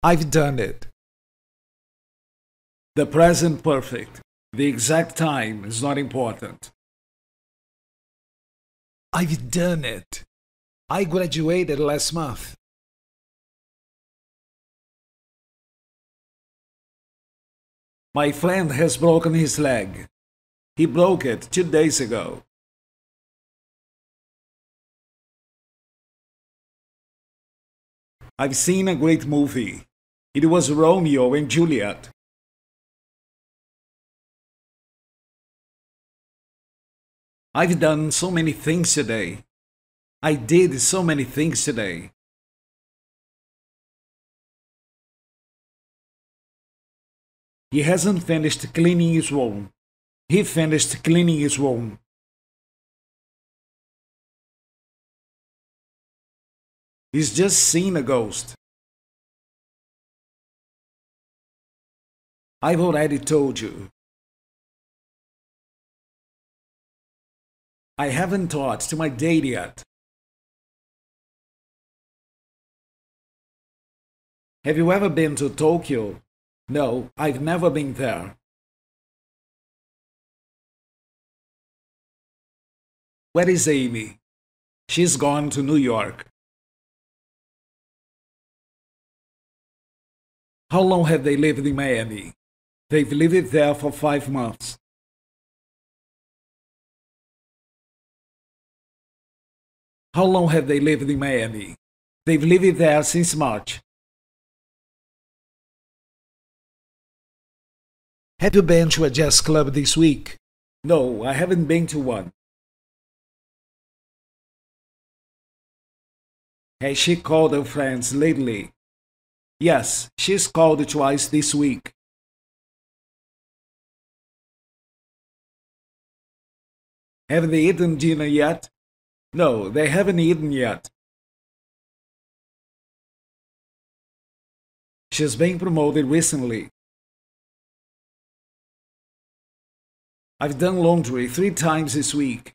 I've done it. The present perfect, the exact time is not important. I've done it. I graduated last month. My friend has broken his leg. He broke it two days ago. I've seen a great movie. It was Romeo and Juliet. I've done so many things today. I did so many things today. He hasn't finished cleaning his room. He finished cleaning his room. He's just seen a ghost. I've already told you. I haven't taught to my date yet. Have you ever been to Tokyo? No, I've never been there. Where is Amy? She's gone to New York. How long have they lived in Miami? They've lived there for five months. How long have they lived in Miami? They've lived there since March. Have you been to a jazz club this week? No, I haven't been to one. Has she called her friends lately? Yes, she's called twice this week. Have they eaten dinner yet? No, they haven't eaten yet. She's been promoted recently. I've done laundry three times this week.